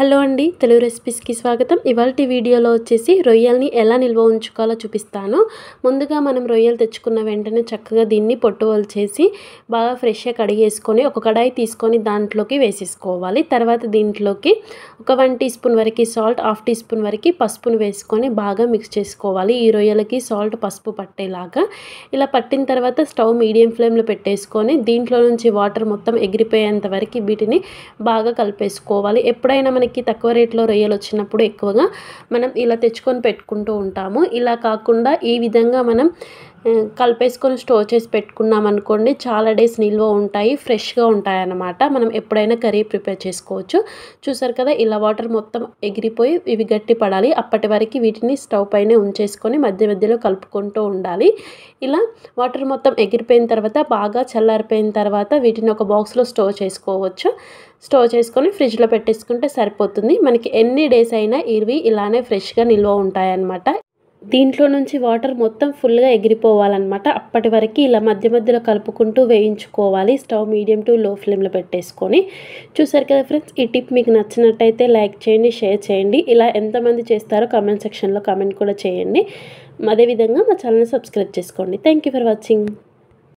hello అండి తెలుగు రెసిపీస్కి స్వాగతం ఇవాళ వీడియోలో వచ్చేసి రొయ్యల్ని ఎలా నిల్వ ఉంచుకోవాలో చూపిస్తాను ముందుగా మనం రొయ్యలు తెచ్చుకున్న వెంటనే చక్కగా దీన్ని పొట్టు వల్చేసి బాగా ఫ్రెష్గా కడిగేసుకొని ఒక కడాయి తీసుకొని దాంట్లోకి వేసేసుకోవాలి తర్వాత దీంట్లోకి ఒక వన్ టీ స్పూన్ వరకు సాల్ట్ హాఫ్ టీ స్పూన్ వరకు పసుపును వేసుకొని బాగా మిక్స్ చేసుకోవాలి ఈ రొయ్యలకి సాల్ట్ పసుపు పట్టేలాగా ఇలా పట్టిన తర్వాత స్టవ్ మీడియం ఫ్లేమ్లో పెట్టేసుకొని దీంట్లో నుంచి వాటర్ మొత్తం ఎగిరిపోయేంత వరకు వీటిని బాగా కలిపేసుకోవాలి ఎప్పుడైనా మనకి మనకి తక్కువ రేట్లో రొయ్యలు వచ్చినప్పుడు ఎక్కువగా మనం ఇలా తెచ్చుకొని పెట్టుకుంటూ ఉంటాము ఇలా కాకుండా ఈ విధంగా మనం కలిపేసుకొని స్టోర్ చేసి పెట్టుకున్నాం అనుకోండి చాలా డేస్ నిల్వ ఉంటాయి ఫ్రెష్గా ఉంటాయి అన్నమాట మనం ఎప్పుడైనా కర్రీ ప్రిపేర్ చేసుకోవచ్చు చూసారు కదా ఇలా వాటర్ మొత్తం ఎగిరిపోయి ఇవి గట్టి పడాలి అప్పటి వరకు వీటిని స్టవ్ పైన ఉంచేసుకొని మధ్య మధ్యలో కలుపుకుంటూ ఉండాలి ఇలా వాటర్ మొత్తం ఎగిరిపోయిన తర్వాత బాగా చల్లారిపోయిన తర్వాత వీటిని ఒక బాక్స్లో స్టోర్ చేసుకోవచ్చు స్టోర్ చేసుకొని ఫ్రిడ్జ్లో పెట్టేసుకుంటే సరిపోతుంది మనకి ఎన్ని డేస్ అయినా ఇవి ఇలానే ఫ్రెష్గా నిల్వ ఉంటాయన్నమాట దీంట్లో నుంచి వాటర్ మొత్తం ఫుల్గా ఎగిరిపోవాలన్నమాట అప్పటి వరకు ఇలా మధ్య మధ్యలో కలుపుకుంటూ వేయించుకోవాలి స్టవ్ మీడియం టు లో ఫ్లేమ్లో పెట్టేసుకొని చూసారు కదా ఫ్రెండ్స్ ఈ టిప్ మీకు నచ్చినట్టయితే లైక్ చేయండి షేర్ చేయండి ఇలా ఎంతమంది చేస్తారో కామెంట్ సెక్షన్లో కామెంట్ కూడా చేయండి అదేవిధంగా మా ఛానల్ని సబ్స్క్రైబ్ చేసుకోండి థ్యాంక్ ఫర్ వాచింగ్